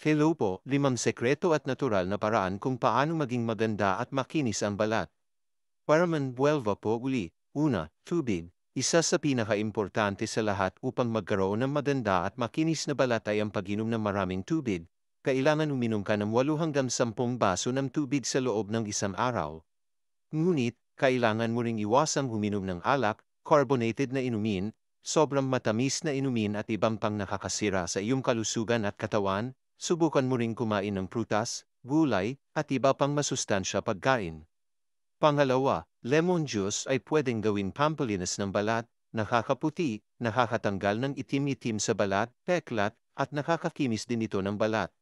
Hello po, limang sekreto at natural na paraan kung paano maging maganda at makinis ang balat. Para manbuelva po uli, una, tubig. Isa sa pinakaimportante sa lahat upang magkaroon ng maganda at makinis na balat ay ang pag-inom ng maraming tubig. Kailangan uminom ka ng 8 hanggang 10 baso ng tubig sa loob ng isang araw. Ngunit, kailangan mo ring iwasang uminom ng alak, carbonated na inumin, sobrang matamis na inumin at ibang pang nakakasira sa iyong kalusugan at katawan, subukan mo ring kumain ng prutas, gulay, at iba pang masustansya pagkain. Pangalawa, lemon juice ay pwedeng gawin pampalinis ng balat, nakakaputi, nakakatanggal ng itim-itim sa balat, peklat, at nakakakimis din ito ng balat.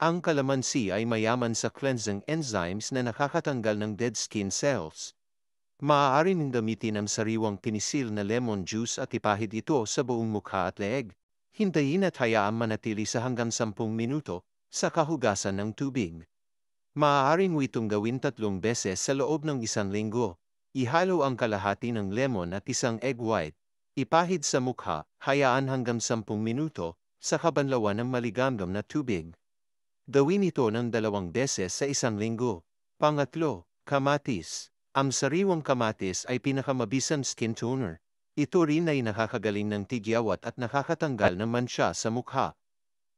Ang kalamansi ay mayaman sa cleansing enzymes na nakakatanggal ng dead skin cells. Maaari ning gamitin ang sariwang pinisil na lemon juice at ipahid ito sa buong mukha at leeg, hintayin at hayaan manatili sa hanggang 10 minuto sa kahugasan ng tubig. Maaaring witong gawin tatlong beses sa loob ng isang linggo. Ihalo ang kalahati ng lemon at isang egg white. Ipahid sa mukha, hayaan hanggang 10 minuto sa kabanlawan ng maligamgam na tubig. Gawin ito ng dalawang beses sa isang linggo. Pangatlo, kamatis. Ang sariwang kamatis ay pinakamabisang skin toner ito rin ay nakakagaling ng tigyawat at nakakatanggal ng mansya sa mukha.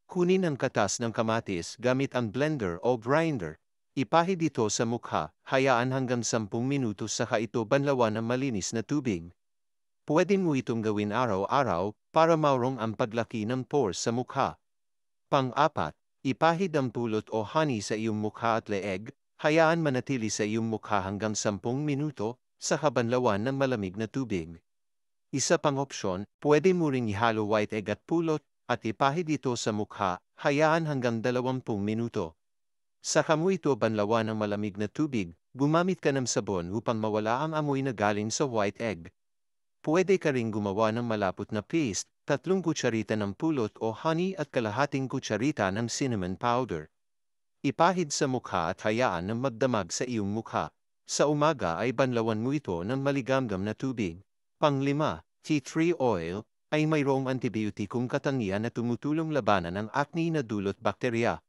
Kunin ang katas ng kamatis gamit ang blender o grinder. Ipahid ito sa mukha, hayaan hanggang 10 minuto saka ito banlawan ng malinis na tubig. Pwede mo itong gawin araw-araw para maurong ang paglaki ng pores sa mukha. Pang-apat, ipahid ang pulot o honey sa iyong mukha at leeg, hayaan manatili sa iyong mukha hanggang 10 minuto sa habanlawan ng malamig na tubig. Isa pang opsyon, pwede mo rin ihalo white egg at pulot at ipahid ito sa mukha, hayaan hanggang 20 minuto. Saka mo ito banlawan ng malamig na tubig, gumamit ka ng sabon upang mawala ang amoy na galing sa white egg. Pwede ka ring gumawa ng malapot na paste, tatlong kutsarita ng pulot o honey at kalahating kutsarita ng cinnamon powder. Ipahid sa mukha at hayaan ng magdamag sa iyong mukha. Sa umaga ay banlawan mo ito ng maligamgam na tubig. Panglima, tea tree oil, ay mayroong antibiotikong katangian na tumutulong labanan ang acne na dulot bakterya.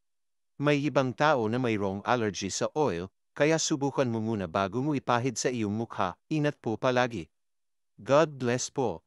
May ibang tao na mayroong allergy sa oil, kaya subukan mo muna bago mo ipahid sa iyong mukha, inat po palagi. God bless po.